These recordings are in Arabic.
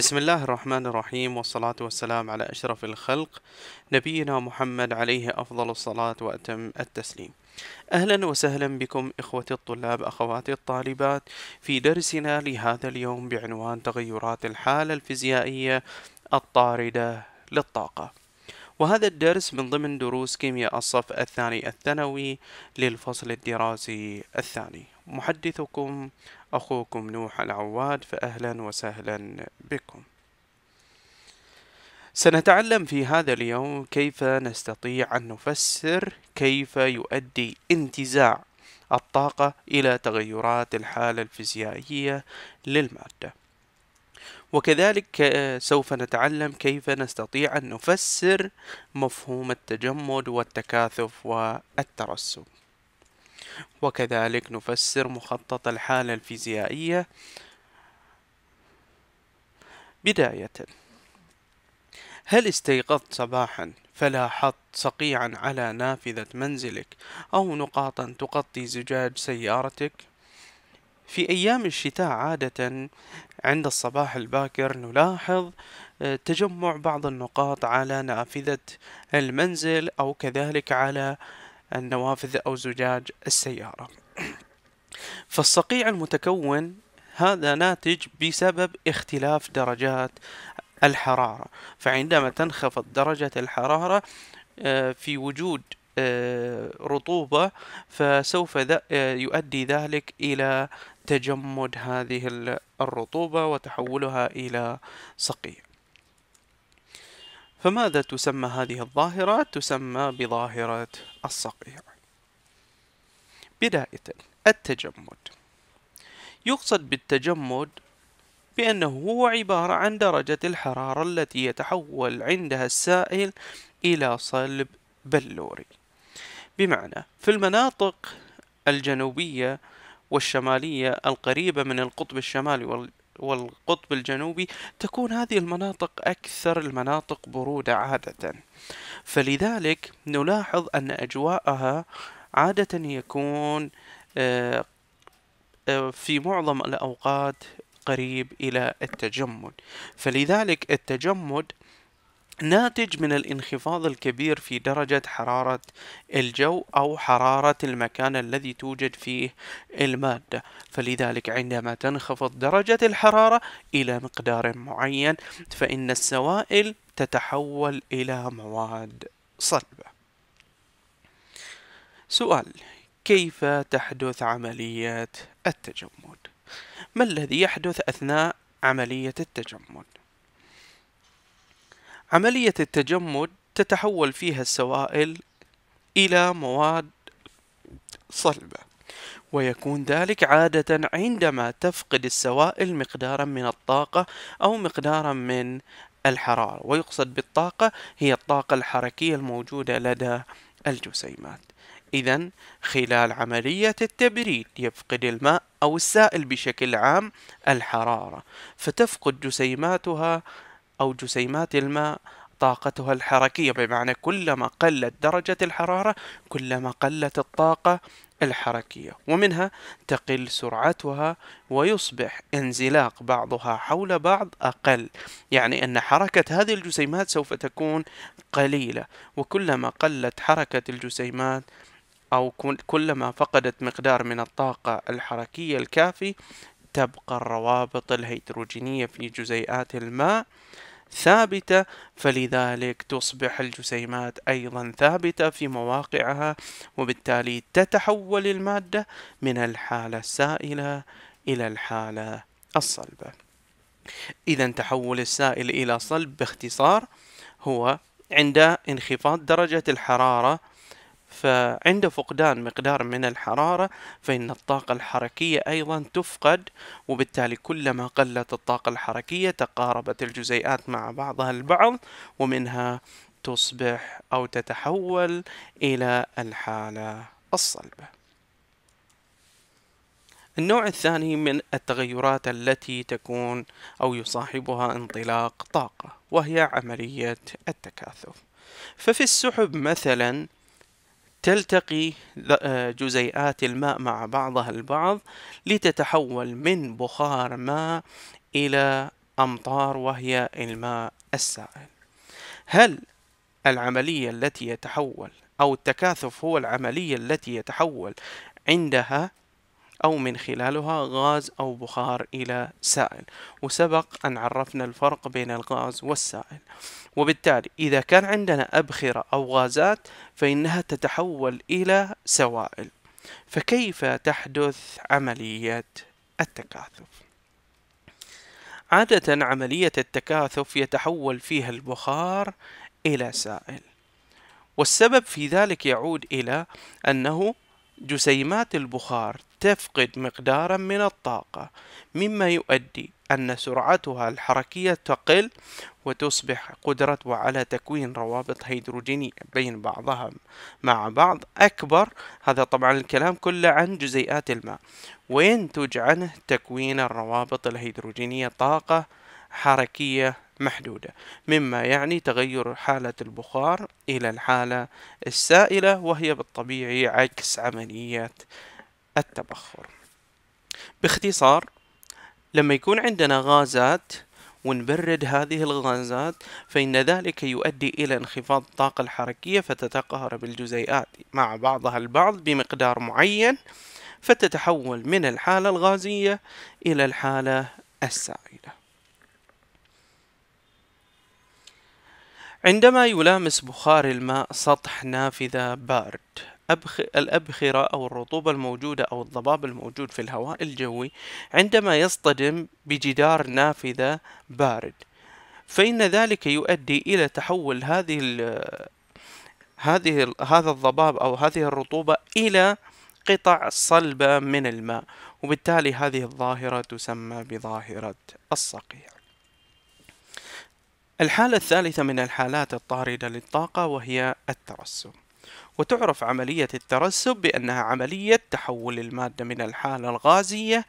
بسم الله الرحمن الرحيم والصلاة والسلام على أشرف الخلق نبينا محمد عليه أفضل الصلاة وأتم التسليم أهلا وسهلا بكم إخوتي الطلاب أخواتي الطالبات في درسنا لهذا اليوم بعنوان تغيرات الحالة الفيزيائية الطاردة للطاقة وهذا الدرس من ضمن دروس كيمياء الصف الثاني الثانوي للفصل الدراسي الثاني محدثكم أخوكم نوح العواد فأهلا وسهلا بكم سنتعلم في هذا اليوم كيف نستطيع أن نفسر كيف يؤدي انتزاع الطاقة إلى تغيرات الحالة الفيزيائية للمادة وكذلك آه، سوف نتعلم كيف نستطيع أن نفسر مفهوم التجمد والتكاثف والترسب وكذلك نفسر مخطط الحالة الفيزيائية بداية هل استيقظت صباحا فلاحظت صقيعا على نافذة منزلك أو نقاطا تغطي زجاج سيارتك؟ في أيام الشتاء عادة عند الصباح الباكر نلاحظ آه، تجمع بعض النقاط على نافذة المنزل أو كذلك على النوافذ أو زجاج السيارة فالصقيع المتكون هذا ناتج بسبب اختلاف درجات الحرارة فعندما تنخفض درجة الحرارة آه، في وجود آه، رطوبة فسوف آه، يؤدي ذلك إلى تجمد هذه الرطوبة وتحولها إلى صقيع فماذا تسمى هذه الظاهرة؟ تسمى بظاهرة الصقيع بداية التجمد يقصد بالتجمد بأنه هو عبارة عن درجة الحرارة التي يتحول عندها السائل إلى صلب بلوري بمعنى في المناطق الجنوبية والشمالية القريبة من القطب الشمالي والقطب الجنوبي تكون هذه المناطق أكثر المناطق برودة عادة فلذلك نلاحظ أن أجواءها عادة يكون آه، آه، في معظم الأوقات قريب إلى التجمد فلذلك التجمد ناتج من الانخفاض الكبير في درجة حرارة الجو أو حرارة المكان الذي توجد فيه المادة فلذلك عندما تنخفض درجة الحرارة إلى مقدار معين فإن السوائل تتحول إلى مواد صلبة سؤال كيف تحدث عملية التجمد؟ ما الذي يحدث أثناء عملية التجمد؟ عملية التجمد تتحول فيها السوائل إلى مواد صلبة ويكون ذلك عادة عندما تفقد السوائل مقدارا من الطاقة أو مقدارا من الحرارة ويقصد بالطاقة هي الطاقة الحركية الموجودة لدى الجسيمات إذا خلال عملية التبريد يفقد الماء أو السائل بشكل عام الحرارة فتفقد جسيماتها أو جسيمات الماء طاقتها الحركية بمعنى كلما قلت درجة الحرارة كلما قلت الطاقة الحركية ومنها تقل سرعتها ويصبح انزلاق بعضها حول بعض أقل يعني أن حركة هذه الجسيمات سوف تكون قليلة وكلما قلت حركة الجسيمات أو كلما فقدت مقدار من الطاقة الحركية الكافي تبقى الروابط الهيدروجينية في جزيئات الماء ثابتة فلذلك تصبح الجسيمات أيضا ثابتة في مواقعها وبالتالي تتحول المادة من الحالة السائلة إلى الحالة الصلبة إذا تحول السائل إلى صلب باختصار هو عند انخفاض درجة الحرارة فعند فقدان مقدار من الحرارة فإن الطاقة الحركية أيضا تفقد وبالتالي كلما قلت الطاقة الحركية تقاربت الجزيئات مع بعضها البعض ومنها تصبح أو تتحول إلى الحالة الصلبة النوع الثاني من التغيرات التي تكون أو يصاحبها انطلاق طاقة وهي عملية التكاثف ففي السحب مثلا تلتقي آه، جزيئات الماء مع بعضها البعض لتتحول من بخار ماء إلى أمطار وهي الماء السائل هل العملية التي يتحول أو التكاثف هو العملية التي يتحول عندها أو من خلالها غاز أو بخار إلى سائل وسبق أن عرفنا الفرق بين الغاز والسائل وبالتالي إذا كان عندنا أبخرة أو غازات فإنها تتحول إلى سوائل فكيف تحدث عملية التكاثف؟ عادة عملية التكاثف يتحول فيها البخار إلى سائل والسبب في ذلك يعود إلى أنه جسيمات البخار تفقد مقدارا من الطاقة مما يؤدي أن سرعتها الحركية تقل وتصبح قدرتها على تكوين روابط هيدروجينية بين بعضها مع بعض أكبر هذا طبعا الكلام كله عن جزيئات الماء وينتج عنه تكوين الروابط الهيدروجينية طاقة حركية محدودة مما يعني تغير حالة البخار إلى الحالة السائلة وهي بالطبيعي عكس عملية التبخر باختصار لما يكون عندنا غازات ونبرد هذه الغازات فإن ذلك يؤدي إلى انخفاض الطاقة الحركية فتتقهرب الجزيئات مع بعضها البعض بمقدار معين فتتحول من الحالة الغازية إلى الحالة السائلة عندما يلامس بخار الماء سطح نافذة بارد الأبخرة أو الرطوبة الموجودة أو الضباب الموجود في الهواء الجوي عندما يصطدم بجدار نافذة بارد فإن ذلك يؤدي إلى تحول هذه ال... هذه الـ هذا الضباب أو هذه الرطوبة إلى قطع صلبة من الماء وبالتالي هذه الظاهرة تسمى بظاهرة الصقيع الحالة الثالثة من الحالات الطاردة للطاقة وهي الترسب وتعرف عملية الترسب بأنها عملية تحول المادة من الحالة الغازية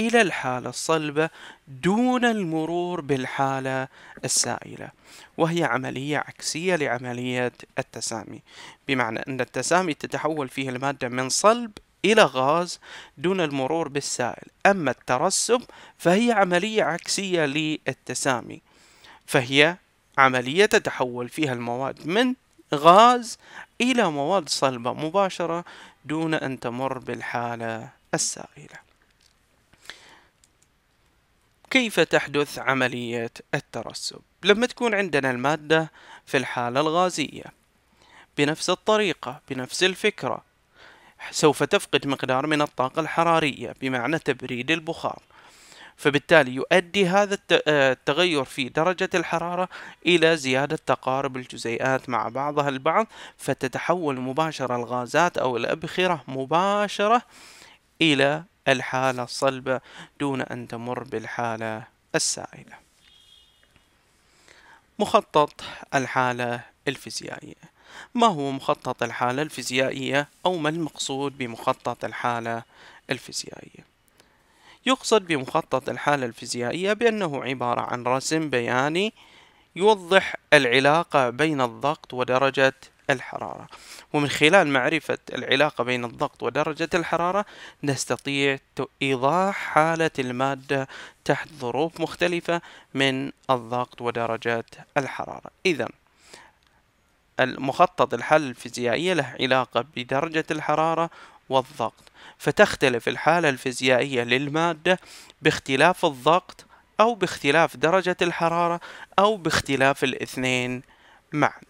إلى الحالة الصلبة دون المرور بالحالة السائلة وهي عملية عكسية لعملية التسامي بمعنى أن التسامي تتحول فيه المادة من صلب إلى غاز دون المرور بالسائل أما الترسب فهي عملية عكسية للتسامي فهي عملية تتحول فيها المواد من غاز إلى مواد صلبة مباشرة دون أن تمر بالحالة السائلة كيف تحدث عملية الترسب؟ لما تكون عندنا المادة في الحالة الغازية بنفس الطريقة بنفس الفكرة سوف تفقد مقدار من الطاقة الحرارية بمعنى تبريد البخار فبالتالي يؤدي هذا آه، التغير في درجة الحرارة إلى زيادة تقارب الجزيئات مع بعضها البعض فتتحول مباشرة الغازات أو الأبخرة مباشرة إلى الحالة الصلبة دون أن تمر بالحالة السائلة مخطط الحالة الفيزيائية ما هو مخطط الحالة الفيزيائية أو ما المقصود بمخطط الحالة الفيزيائية يقصد بمخطط الحالة الفيزيائية بأنه عبارة عن رسم بياني يوضح العلاقة بين الضغط ودرجة الحرارة ومن خلال معرفة العلاقة بين الضغط ودرجة الحرارة نستطيع إيضاح حالة المادة تحت ظروف مختلفة من الضغط ودرجة الحرارة إذا المخطط الحل الفيزيائية له علاقة بدرجة الحرارة والضغط فتختلف الحالة الفيزيائية للمادة باختلاف الضغط أو باختلاف درجة الحرارة أو باختلاف الاثنين معا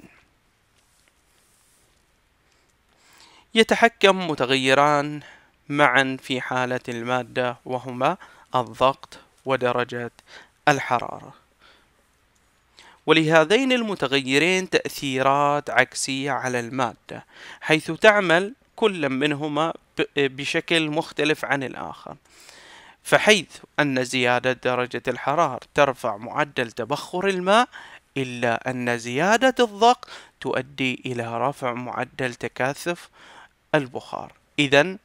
يتحكم متغيران معا في حالة المادة وهما الضغط ودرجة الحرارة ولهذين المتغيرين تأثيرات عكسية على المادة حيث تعمل كل منهما بشكل مختلف عن الآخر فحيث أن زيادة درجة الحرارة ترفع معدل تبخر الماء إلا أن زيادة الضغط تؤدي إلى رفع معدل تكاثف البخار إذا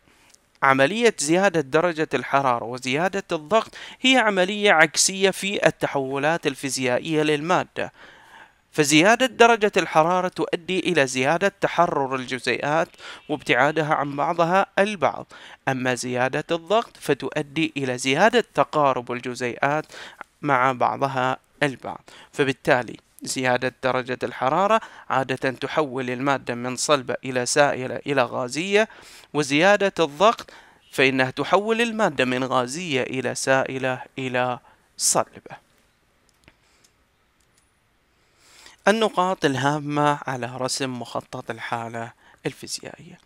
عملية زيادة درجة الحرارة وزيادة الضغط هي عملية عكسية في التحولات الفيزيائية للمادة فزيادة درجة الحرارة تؤدي إلى زيادة تحرر الجزيئات وابتعادها عن بعضها البعض، أما زيادة الضغط فتؤدي إلى زيادة تقارب الجزيئات مع بعضها البعض، فبالتالي زيادة درجة الحرارة عادة تحول المادة من صلبة إلى سائلة إلى غازية، وزيادة الضغط فإنها تحول المادة من غازية إلى سائلة إلى صلبة. النقاط الهامة على رسم مخطط الحالة الفيزيائية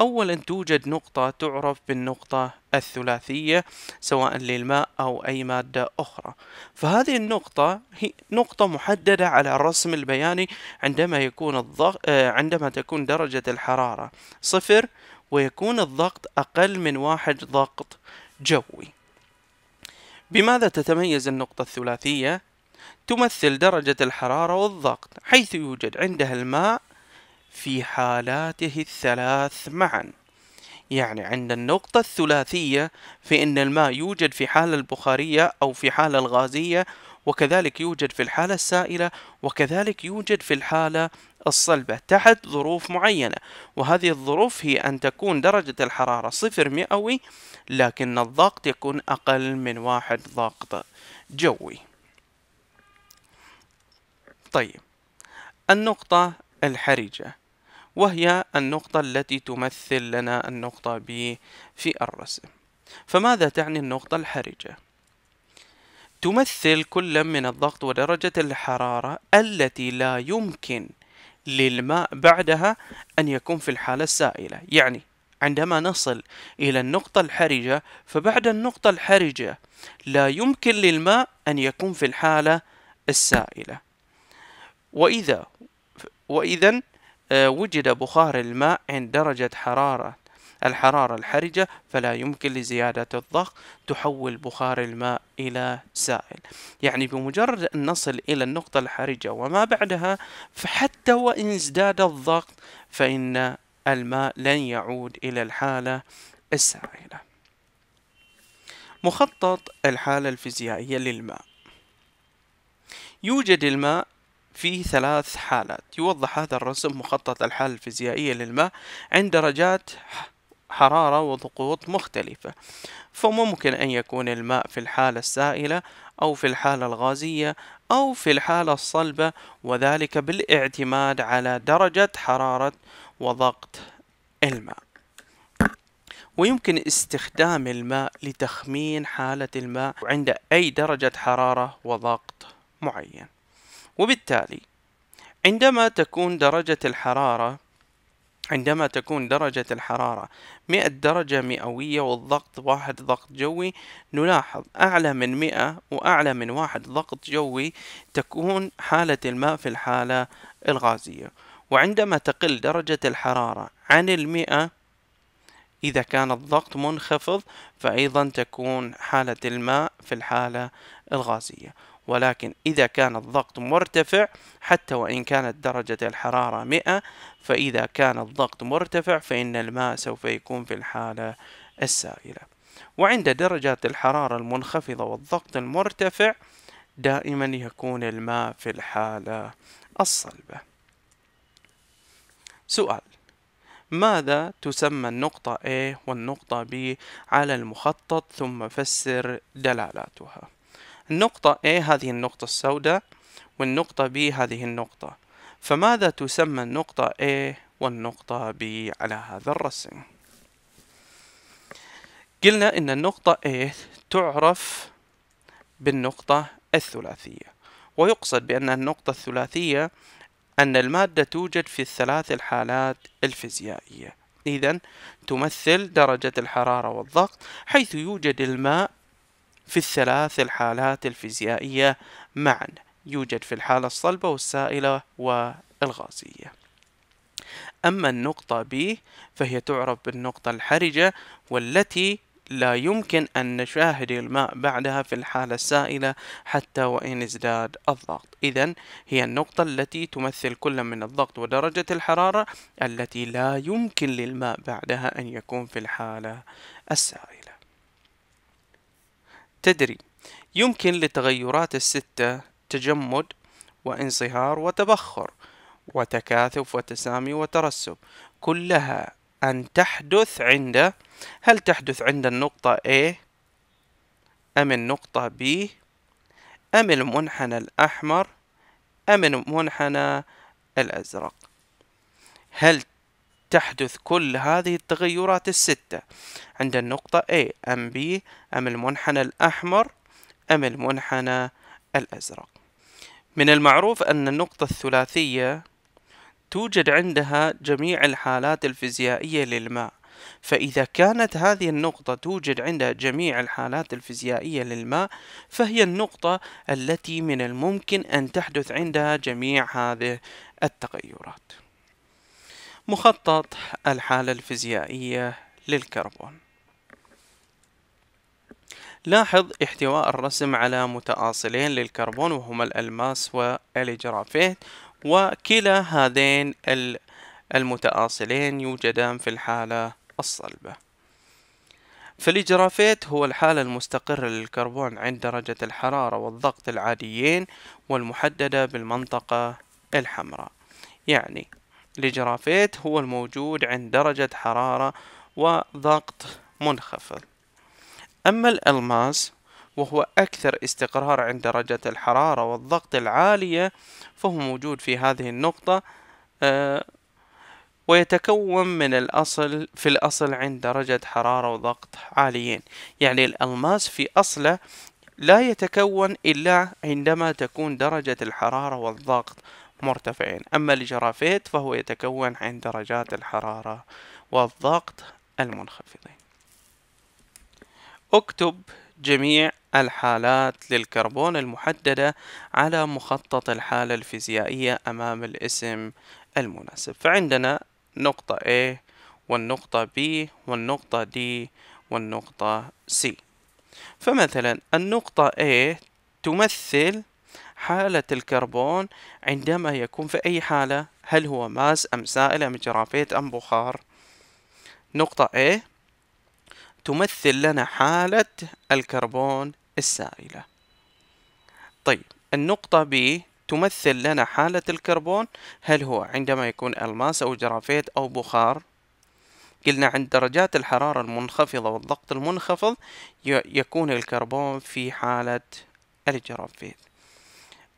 أولا توجد نقطة تعرف بالنقطة الثلاثية سواء للماء أو أي مادة أخرى فهذه النقطة هي نقطة محددة على الرسم البياني عندما يكون الضغط آه، عندما تكون درجة الحرارة صفر ويكون الضغط أقل من واحد ضغط جوي بماذا تتميز النقطة الثلاثية؟ تمثل درجة الحرارة والضغط حيث يوجد عندها الماء في حالاته الثلاث معا يعني عند النقطة الثلاثية في أن الماء يوجد في حالة البخارية أو في حالة الغازية وكذلك يوجد في الحالة السائلة وكذلك يوجد في الحالة الصلبة تحت ظروف معينة وهذه الظروف هي أن تكون درجة الحرارة صفر مئوي لكن الضغط يكون أقل من واحد ضغط جوي طيب النقطة الحرجة وهي النقطة التي تمثل لنا النقطة ب في الرسم فماذا تعني النقطة الحرجة؟ تمثل كل من الضغط ودرجة الحرارة التي لا يمكن للماء بعدها أن يكون في الحالة السائلة يعني عندما نصل إلى النقطة الحرجة فبعد النقطة الحرجة لا يمكن للماء أن يكون في الحالة السائلة وإذا وإذا آه، وجد بخار الماء عند درجة حرارة الحرارة الحرجة فلا يمكن لزيادة الضغط تحول بخار الماء إلى سائل يعني بمجرد أن نصل إلى النقطة الحرجة وما بعدها فحتى وإن ازداد الضغط فإن الماء لن يعود إلى الحالة السائلة مخطط الحالة الفيزيائية للماء يوجد الماء في ثلاث حالات يوضح هذا الرسم مخطط الحالة الفيزيائية للماء عند درجات حرارة وضغوط مختلفة فممكن أن يكون الماء في الحالة السائلة أو في الحالة الغازية أو في الحالة الصلبة وذلك بالاعتماد على درجة حرارة وضغط الماء ويمكن استخدام الماء لتخمين حالة الماء عند أي درجة حرارة وضغط معين وبالتالي عندما تكون درجة الحرارة عندما تكون درجة الحرارة 100 درجة مئوية والضغط واحد ضغط جوي نلاحظ أعلى من 100 وأعلى من واحد ضغط جوي تكون حالة الماء في الحالة الغازية وعندما تقل درجة الحرارة عن المئة إذا كان الضغط منخفض فأيضا تكون حالة الماء في الحالة الغازية ولكن إذا كان الضغط مرتفع حتى وإن كانت درجة الحرارة 100 فإذا كان الضغط مرتفع فإن الماء سوف يكون في الحالة السائلة وعند درجات الحرارة المنخفضة والضغط المرتفع دائما يكون الماء في الحالة الصلبة سؤال ماذا تسمى النقطة A والنقطة B على المخطط ثم فسر دلالاتها النقطة A هذه النقطة السوداء والنقطة B هذه النقطة فماذا تسمى النقطة A والنقطة B على هذا الرسم قلنا إن النقطة A تعرف بالنقطة الثلاثية ويقصد بأن النقطة الثلاثية أن المادة توجد في الثلاث الحالات الفيزيائية إذا تمثل درجة الحرارة والضغط حيث يوجد الماء في الثلاث الحالات الفيزيائية معا يوجد في الحالة الصلبة والسائلة والغازية أما النقطة B فهي تعرف بالنقطة الحرجة والتي لا يمكن أن نشاهد الماء بعدها في الحالة السائلة حتى وإن ازداد الضغط إذا هي النقطة التي تمثل كل من الضغط ودرجة الحرارة التي لا يمكن للماء بعدها أن يكون في الحالة السائلة تدري يمكن للتغيرات الستة تجمد وانصهار وتبخر وتكاثف وتسامي وترسب كلها أن تحدث عند هل تحدث عند النقطة A أم النقطة B أم المنحنى الأحمر أم المنحنى الأزرق هل تحدث كل هذه التغيرات الستة عند النقطة A أم B أم المنحنى الأحمر أم المنحنى الأزرق من المعروف أن النقطة الثلاثية توجد عندها جميع الحالات الفيزيائية للماء فإذا كانت هذه النقطة توجد عندها جميع الحالات الفيزيائية للماء فهي النقطة التي من الممكن أن تحدث عندها جميع هذه التغيرات مخطط الحالة الفيزيائية للكربون لاحظ احتواء الرسم على متآصلين للكربون وهما الألماس والجرافيت وكلا هذين المتآصلين يوجدان في الحالة الصلبة فالجرافيت هو الحالة المستقرة للكربون عند درجة الحرارة والضغط العاديين والمحددة بالمنطقة الحمراء يعني لجرافيت هو الموجود عند درجة حرارة وضغط منخفض أما الألماس وهو أكثر استقرار عند درجة الحرارة والضغط العالية فهو موجود في هذه النقطة آه، ويتكون من الأصل في الأصل عند درجة حرارة وضغط عاليين يعني الألماس في أصله لا يتكون إلا عندما تكون درجة الحرارة والضغط مرتفعين أما الجرافيت فهو يتكون عند درجات الحرارة والضغط المنخفضين اكتب جميع الحالات للكربون المحددة على مخطط الحالة الفيزيائية أمام الاسم المناسب فعندنا نقطة A والنقطة B والنقطة D والنقطة C فمثلا النقطة A تمثل حالة الكربون عندما يكون في أي حالة هل هو ماس أم سائل أم جرافيت أم بخار نقطة A تمثل لنا حالة الكربون السائلة طيب النقطة B تمثل لنا حالة الكربون هل هو عندما يكون ألماس أو جرافيت أو بخار قلنا عند درجات الحرارة المنخفضة والضغط المنخفض يكون الكربون في حالة الجرافيت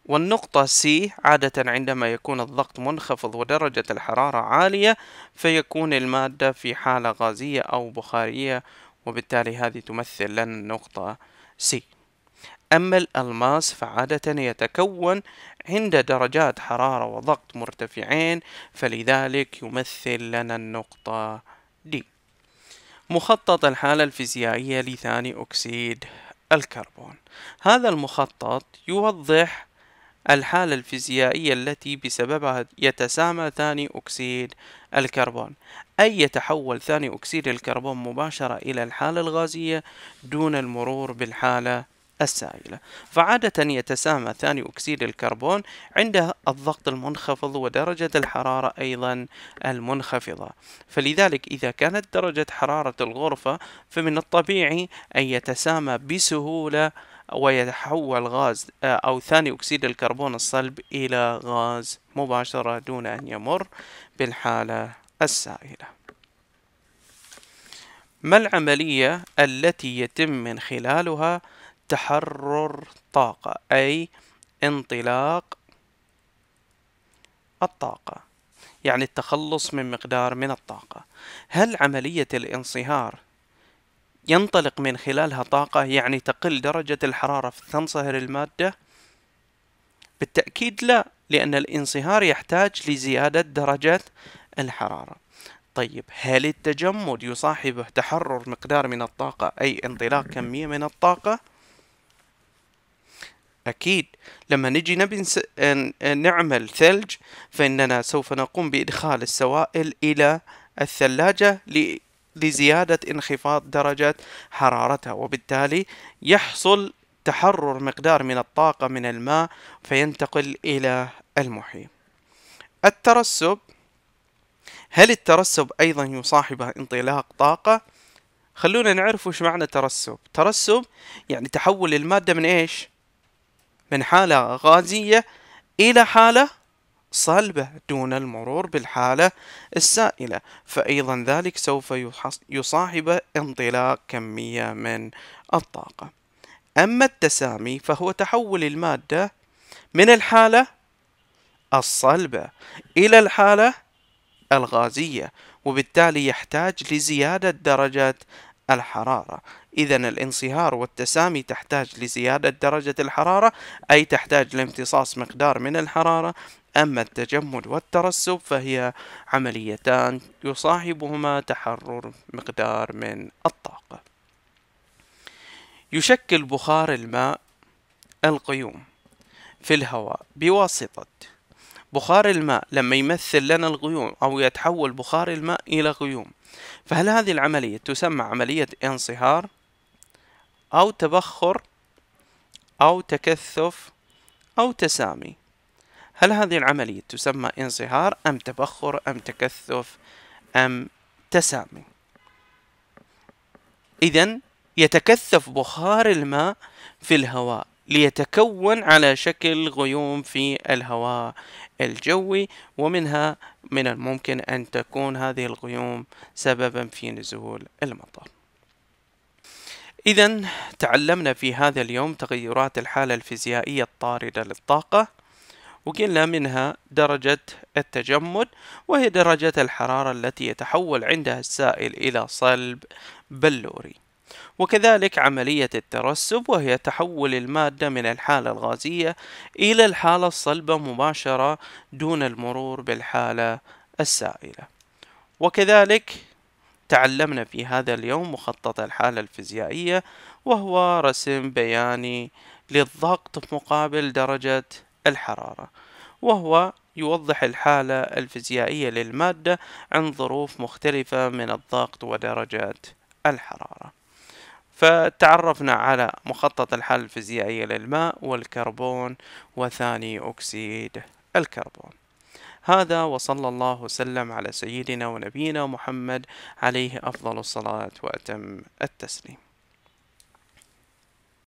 والنقطة C عادة عندما يكون الضغط منخفض ودرجة الحرارة عالية فيكون المادة في حالة غازية أو بخارية وبالتالي هذه تمثل لنا النقطة C أما الألماس فعادة يتكون عند درجات حرارة وضغط مرتفعين فلذلك يمثل لنا النقطة D مخطط الحالة الفيزيائية لثاني أكسيد الكربون هذا المخطط يوضح الحالة الفيزيائية التي بسببها يتسامى ثاني أكسيد الكربون أي يتحول ثاني أكسيد الكربون مباشرة إلى الحالة الغازية دون المرور بالحالة السائلة فعادة يتسامى ثاني أكسيد الكربون عند الضغط المنخفض ودرجة الحرارة أيضا المنخفضة فلذلك إذا كانت درجة حرارة الغرفة فمن الطبيعي أن يتسامى بسهولة ويتحول غاز آه، أو ثاني أكسيد الكربون الصلب إلى غاز مباشرة دون أن يمر بالحالة السائلة ما العملية التي يتم من خلالها تحرر طاقة أي انطلاق الطاقة يعني التخلص من مقدار من الطاقة هل عملية الانصهار ينطلق من خلالها طاقة يعني تقل درجة الحرارة في تنصهر المادة بالتأكيد لا لأن الانصهار يحتاج لزيادة درجة الحرارة طيب هل التجمد يصاحبه تحرر مقدار من الطاقة أي انطلاق كمية من الطاقة؟ أكيد لما نجي نبي نس... نعمل ثلج فإننا سوف نقوم بإدخال السوائل إلى الثلاجة لزيادة انخفاض درجة حرارتها وبالتالي يحصل تحرر مقدار من الطاقة من الماء فينتقل إلى المحيط الترسب هل الترسب أيضا يصاحبه انطلاق طاقة؟ خلونا نعرف وش معنى ترسب ترسب يعني تحول المادة من إيش؟ من حالة غازية إلى حالة صلبه دون المرور بالحالة السائلة فأيضا ذلك سوف يصاحب انطلاق كمية من الطاقة أما التسامي فهو تحول المادة من الحالة الصلبة إلى الحالة الغازية وبالتالي يحتاج لزيادة درجة الحرارة إذا الانصهار والتسامي تحتاج لزيادة درجة الحرارة أي تحتاج لامتصاص مقدار من الحرارة أما التجمد والترسب فهي عمليتان يصاحبهما تحرر مقدار من الطاقة يشكل بخار الماء القيوم في الهواء بواسطة بخار الماء لما يمثل لنا الغيوم أو يتحول بخار الماء إلى غيوم فهل هذه العملية تسمى عملية انصهار أو تبخر أو تكثف أو تسامي هل هذه العملية تسمى انصهار أم تبخر أم تكثف أم تسامي إذا يتكثف بخار الماء في الهواء ليتكون على شكل غيوم في الهواء الجوي ومنها من الممكن أن تكون هذه الغيوم سببا في نزول المطر إذا تعلمنا في هذا اليوم تغيرات الحالة الفيزيائية الطاردة للطاقة وقلنا منها درجة التجمد وهي درجة الحرارة التي يتحول عندها السائل إلى صلب بلوري وكذلك عملية الترسب وهي تحول المادة من الحالة الغازية إلى الحالة الصلبة مباشرة دون المرور بالحالة السائلة وكذلك تعلمنا في هذا اليوم مخطط الحالة الفيزيائية وهو رسم بياني للضغط مقابل درجة الحرارة وهو يوضح الحالة الفيزيائية للمادة عند ظروف مختلفة من الضغط ودرجات الحرارة فتعرفنا على مخطط الحالة الفيزيائية للماء والكربون وثاني أكسيد الكربون هذا وصلى الله وسلم على سيدنا ونبينا محمد عليه أفضل الصلاة وأتم التسليم